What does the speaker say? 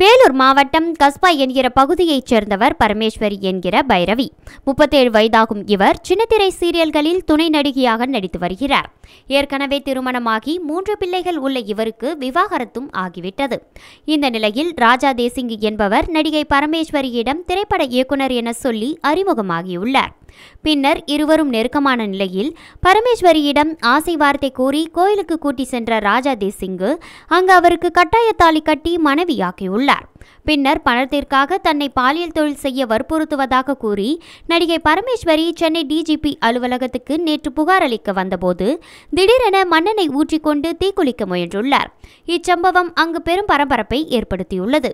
வேலூர் மாவட்டம் கஸ்பா என்கிற பகுதியைச் சேர்ந்தவர் பரமேஸ்வரி என்கிற பைரவி முப்பத்தேழு வயதாகும் இவர் சின்னத்திரை சீரியல்களில் துணை நடிகையாக நடித்து வருகிறார் ஏற்கனவே திருமணமாகி மூன்று பிள்ளைகள் உள்ள இவருக்கு விவாகரத்தும் ஆகிவிட்டது இந்த நிலையில் ராஜா தேசிங் என்பவர் நடிகை பரமேஸ்வரியிடம் திரைப்பட இயக்குனர் என சொல்லி அறிமுகமாகியுள்ளார் பின்னர் இருவரும் நெருக்கமான நிலையில் பரமேஸ்வரியிடம் ஆசை வார்த்தை கூறி கோயிலுக்கு கூட்டி சென்ற ராஜா தேசிங்கு அங்கு அவருக்கு கட்டாயத்தாலி கட்டி மனைவியாக்கியுள்ளார் பின்னர் பணத்திற்காக தன்னை பாலியல் தொழில் செய்ய வற்புறுத்துவதாக கூறி நடிகை பரமேஸ்வரி சென்னை டிஜிபி அலுவலகத்துக்கு நேற்று புகார் அளிக்க வந்தபோது திடீரென மன்னனை ஊற்றிக்கொண்டு தீக்குளிக்க முயன்றுள்ளார் இச்சம்பவம் அங்கு பெரும் பரபரப்பை ஏற்படுத்தியுள்ளது